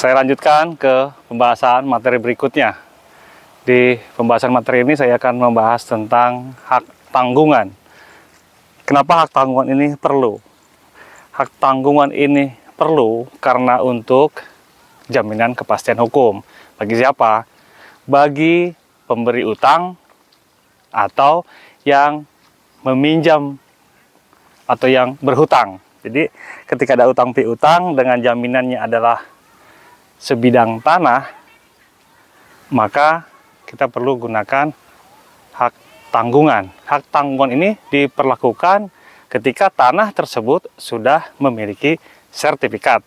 Saya lanjutkan ke pembahasan materi berikutnya. Di pembahasan materi ini saya akan membahas tentang hak tanggungan. Kenapa hak tanggungan ini perlu? Hak tanggungan ini perlu karena untuk jaminan kepastian hukum. Bagi siapa? Bagi pemberi utang atau yang meminjam atau yang berhutang. Jadi ketika ada utang piutang dengan jaminannya adalah sebidang tanah, maka kita perlu gunakan hak tanggungan. Hak tanggungan ini diperlakukan ketika tanah tersebut sudah memiliki sertifikat.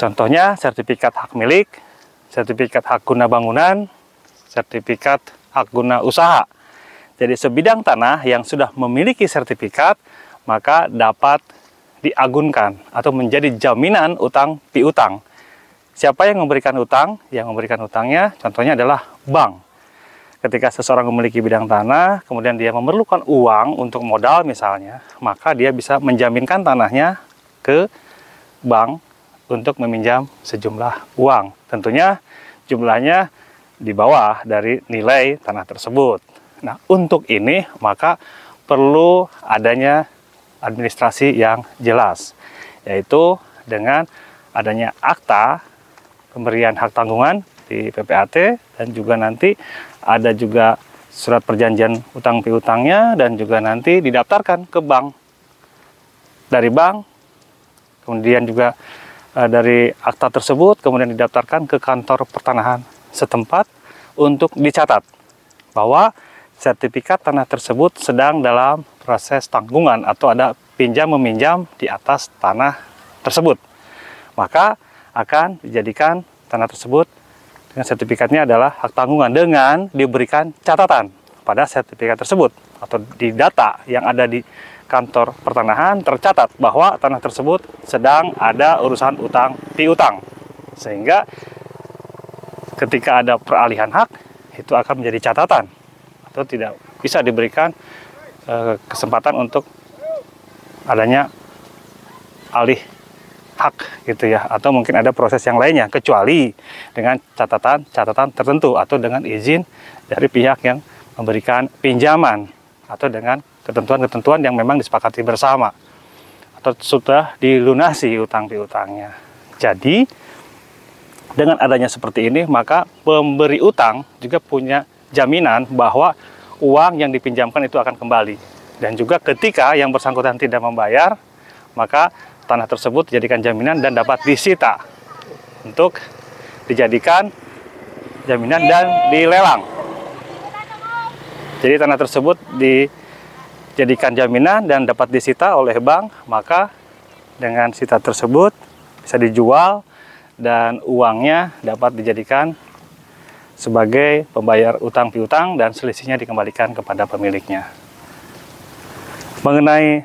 Contohnya sertifikat hak milik, sertifikat hak guna bangunan, sertifikat hak guna usaha. Jadi sebidang tanah yang sudah memiliki sertifikat maka dapat diagunkan atau menjadi jaminan utang piutang. Siapa yang memberikan utang? Yang memberikan utangnya, contohnya adalah bank. Ketika seseorang memiliki bidang tanah, kemudian dia memerlukan uang untuk modal misalnya, maka dia bisa menjaminkan tanahnya ke bank untuk meminjam sejumlah uang. Tentunya jumlahnya di bawah dari nilai tanah tersebut. Nah, untuk ini maka perlu adanya administrasi yang jelas, yaitu dengan adanya akta pemberian hak tanggungan di PPAT dan juga nanti ada juga surat perjanjian utang piutangnya dan juga nanti didaftarkan ke bank dari bank kemudian juga eh, dari akta tersebut kemudian didaftarkan ke kantor pertanahan setempat untuk dicatat bahwa sertifikat tanah tersebut sedang dalam proses tanggungan atau ada pinjam meminjam di atas tanah tersebut. Maka akan dijadikan tanah tersebut dengan sertifikatnya adalah hak tanggungan dengan diberikan catatan pada sertifikat tersebut atau di data yang ada di kantor pertanahan tercatat bahwa tanah tersebut sedang ada urusan utang piutang sehingga ketika ada peralihan hak itu akan menjadi catatan atau tidak bisa diberikan eh, kesempatan untuk adanya alih hak gitu ya atau mungkin ada proses yang lainnya kecuali dengan catatan-catatan tertentu atau dengan izin dari pihak yang memberikan pinjaman atau dengan ketentuan-ketentuan yang memang disepakati bersama atau sudah dilunasi utang piutangnya. Jadi dengan adanya seperti ini maka pemberi utang juga punya jaminan bahwa uang yang dipinjamkan itu akan kembali dan juga ketika yang bersangkutan tidak membayar maka tanah tersebut dijadikan jaminan dan dapat disita untuk dijadikan jaminan dan dilelang. Jadi tanah tersebut dijadikan jaminan dan dapat disita oleh bank, maka dengan sita tersebut bisa dijual dan uangnya dapat dijadikan sebagai pembayar utang piutang dan selisihnya dikembalikan kepada pemiliknya. Mengenai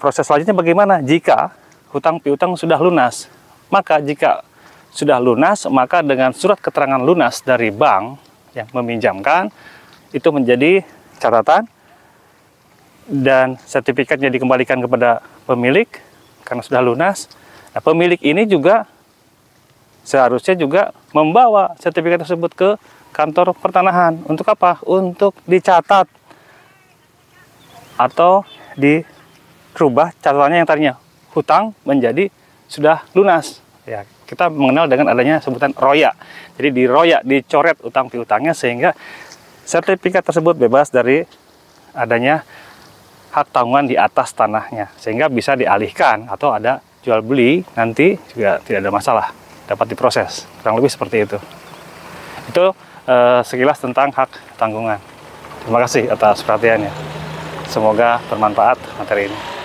proses selanjutnya bagaimana jika hutang piutang sudah lunas. Maka jika sudah lunas, maka dengan surat keterangan lunas dari bank yang meminjamkan itu menjadi catatan dan sertifikatnya dikembalikan kepada pemilik karena sudah lunas. Nah, pemilik ini juga seharusnya juga membawa sertifikat tersebut ke kantor pertanahan. Untuk apa? Untuk dicatat atau dirubah catatannya yang tadinya hutang menjadi sudah lunas. Ya, kita mengenal dengan adanya sebutan roya. Jadi di royak dicoret utang piutangnya sehingga sertifikat tersebut bebas dari adanya hak tanggungan di atas tanahnya sehingga bisa dialihkan atau ada jual beli nanti juga tidak ada masalah dapat diproses kurang lebih seperti itu itu eh, sekilas tentang hak tanggungan terima kasih atas perhatiannya semoga bermanfaat materi ini